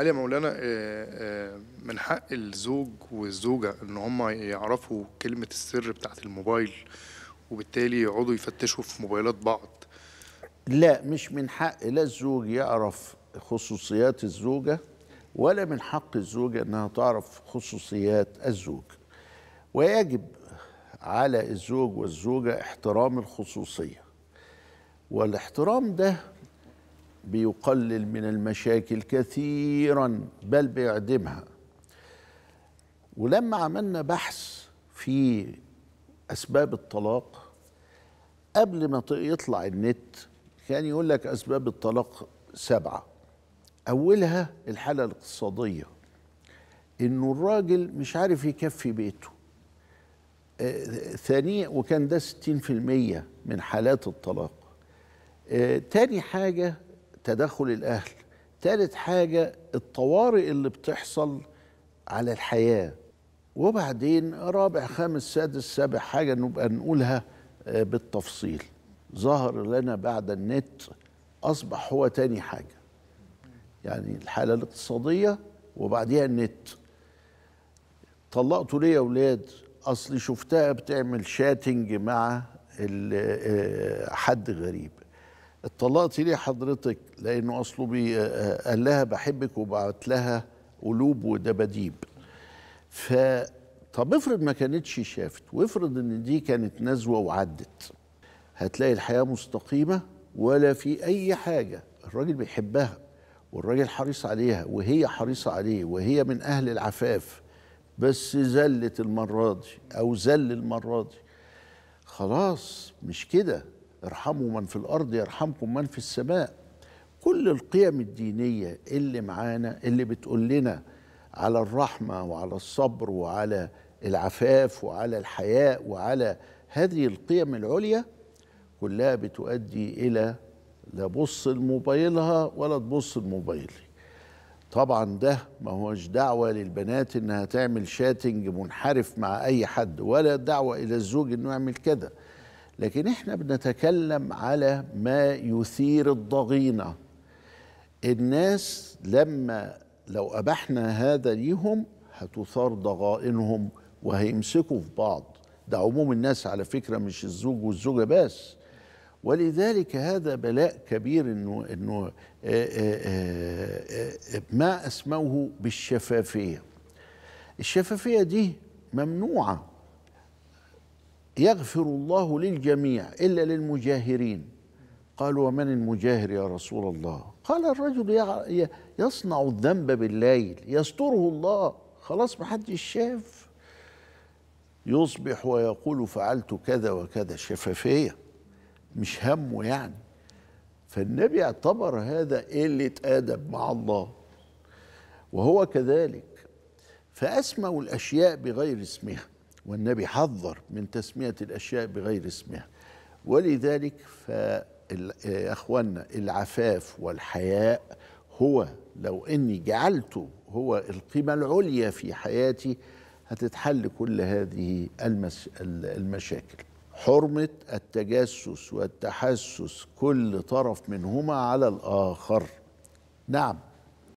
هل يا مولانا آه، آه، من حق الزوج والزوجة ان هم يعرفوا كلمة السر بتاعت الموبايل وبالتالي يقعدوا يفتشوا في موبايلات بعض لا مش من حق لا الزوج يعرف خصوصيات الزوجة ولا من حق الزوجة انها تعرف خصوصيات الزوج ويجب على الزوج والزوجة احترام الخصوصية والاحترام ده بيقلل من المشاكل كثيرا بل بيعدمها ولما عملنا بحث في اسباب الطلاق قبل ما يطلع النت كان يقول لك اسباب الطلاق سبعه اولها الحاله الاقتصاديه انه الراجل مش عارف يكفي بيته آه، ثانية وكان ده 60% من حالات الطلاق آه، تاني حاجه تدخل الاهل ثالث حاجه الطوارئ اللي بتحصل على الحياه وبعدين رابع خامس سادس سابع حاجه نبقى نقولها آه، بالتفصيل ظهر لنا بعد النت اصبح هو تاني حاجه يعني الحاله الاقتصاديه وبعديها النت طلقتوا ليه يا اولاد اصلي شفتها بتعمل شاتنج مع آه، حد غريب اتطلقتي ليه حضرتك لانه اصله بي آه، آه، قال لها بحبك وبعت لها قلوب ودباديب ف طب افرض ما كانتش شافت وافرض ان دي كانت نزوه وعدت هتلاقي الحياه مستقيمه ولا في اي حاجه الراجل بيحبها والراجل حريص عليها وهي حريصه عليه وهي من اهل العفاف بس زلت المره دي او زل المره دي خلاص مش كده ارحموا من في الارض يرحمكم من في السماء كل القيم الدينيه اللي معانا اللي بتقول لنا على الرحمه وعلى الصبر وعلى العفاف وعلى الحياء وعلى هذه القيم العليا كلها بتؤدي الى لا بص لموبايلها ولا تبص لموبايلي طبعا ده ما هوش دعوه للبنات انها تعمل شاتنج منحرف مع اي حد ولا دعوه الى الزوج انه يعمل كده لكن احنا بنتكلم على ما يثير الضغينه الناس لما لو ابحنا هذا ليهم هتثار ضغائنهم وهيمسكوا في بعض ده عموم الناس على فكره مش الزوج والزوجه بس ولذلك هذا بلاء كبير انه انه آه، آه، آه، ما اسموه بالشفافيه الشفافيه دي ممنوعه يغفر الله للجميع إلا للمجاهرين قالوا ومن المجاهر يا رسول الله قال الرجل يصنع الذنب بالليل يستره الله خلاص حدش شاف يصبح ويقول فعلت كذا وكذا شفافية مش همه يعني فالنبي اعتبر هذا قلة أدب مع الله وهو كذلك فأسموا الأشياء بغير اسمها والنبي حذر من تسمية الأشياء بغير اسمها ولذلك فأخوانا العفاف والحياء هو لو إني جعلته هو القيمة العليا في حياتي هتتحل كل هذه المشاكل حرمة التجسس والتحسس كل طرف منهما على الآخر نعم